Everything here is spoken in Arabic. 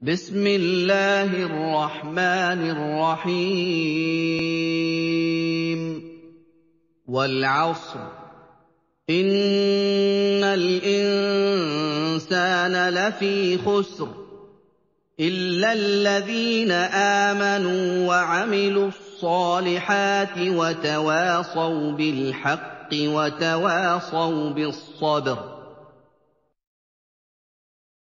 بِسْمِ اللَّهِ الرَّحْمَٰنِ الرَّحِيمِ وَالْعَصْرِ إِنَّ الْإِنسَانَ لَفِي خُسْرٍ إِلَّا الَّذِينَ آمَنُوا وَعَمِلُوا الصَّالِحَاتِ وَتَوَاصَوْا بِالْحَقِّ وَتَوَاصَوْا بِالصَّبْرِ